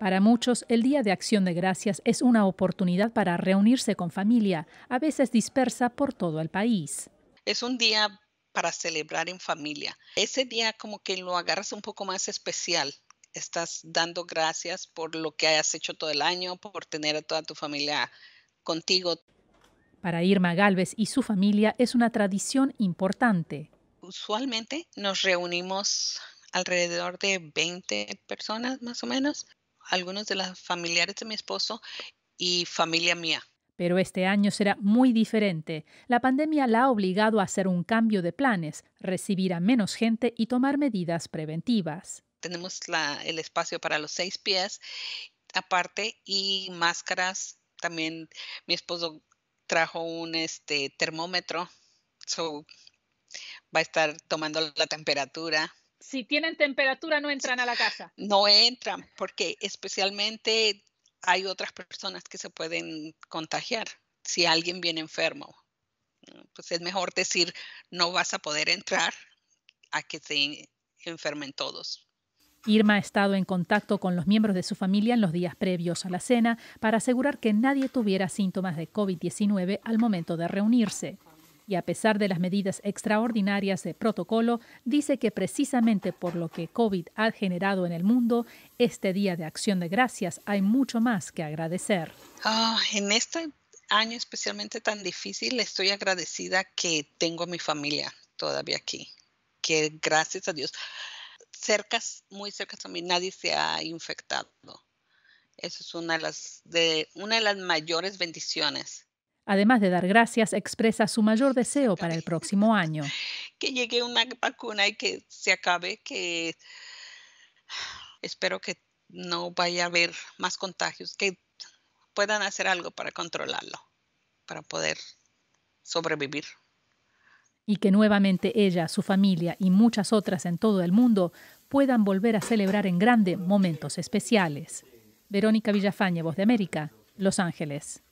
Para muchos, el Día de Acción de Gracias es una oportunidad para reunirse con familia, a veces dispersa por todo el país. Es un día para celebrar en familia. Ese día como que lo agarras un poco más especial. Estás dando gracias por lo que hayas hecho todo el año, por tener a toda tu familia contigo. Para Irma Galvez y su familia es una tradición importante. Usualmente nos reunimos alrededor de 20 personas más o menos, algunos de los familiares de mi esposo y familia mía. Pero este año será muy diferente. La pandemia la ha obligado a hacer un cambio de planes, recibir a menos gente y tomar medidas preventivas. Tenemos el espacio para los seis pies aparte y máscaras. También mi esposo trajo un este, termómetro, so, va a estar tomando la temperatura si tienen temperatura no entran a la casa. No entran porque especialmente hay otras personas que se pueden contagiar si alguien viene enfermo. Pues es mejor decir no vas a poder entrar a que se enfermen todos. Irma ha estado en contacto con los miembros de su familia en los días previos a la cena para asegurar que nadie tuviera síntomas de COVID-19 al momento de reunirse y a pesar de las medidas extraordinarias de protocolo, dice que precisamente por lo que COVID ha generado en el mundo, este Día de Acción de Gracias hay mucho más que agradecer. Ah, en este año especialmente tan difícil, estoy agradecida que tengo a mi familia todavía aquí, que gracias a Dios, cercas, muy cerca a mí, nadie se ha infectado. Eso es una de las, de, una de las mayores bendiciones Además de dar gracias, expresa su mayor deseo para el próximo año. Que llegue una vacuna y que se acabe, que espero que no vaya a haber más contagios, que puedan hacer algo para controlarlo, para poder sobrevivir. Y que nuevamente ella, su familia y muchas otras en todo el mundo puedan volver a celebrar en grande momentos especiales. Verónica Villafañe, Voz de América, Los Ángeles.